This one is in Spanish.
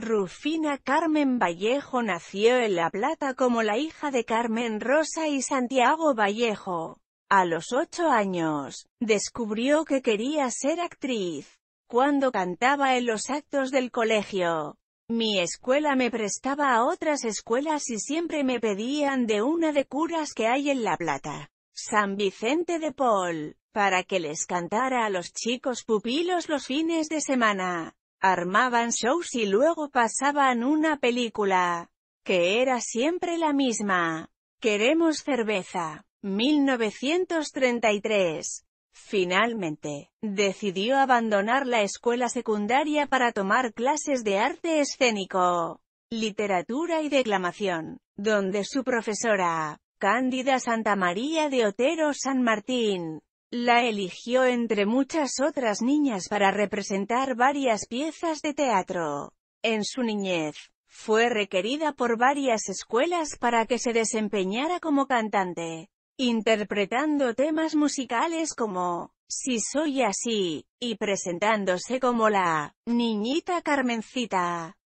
Rufina Carmen Vallejo nació en La Plata como la hija de Carmen Rosa y Santiago Vallejo. A los ocho años, descubrió que quería ser actriz. Cuando cantaba en los actos del colegio, mi escuela me prestaba a otras escuelas y siempre me pedían de una de curas que hay en La Plata, San Vicente de Paul, para que les cantara a los chicos pupilos los fines de semana armaban shows y luego pasaban una película, que era siempre la misma. Queremos cerveza. 1933. Finalmente, decidió abandonar la escuela secundaria para tomar clases de arte escénico, literatura y declamación, donde su profesora, Cándida Santa María de Otero San Martín, la eligió entre muchas otras niñas para representar varias piezas de teatro. En su niñez, fue requerida por varias escuelas para que se desempeñara como cantante, interpretando temas musicales como Si soy así, y presentándose como la niñita Carmencita.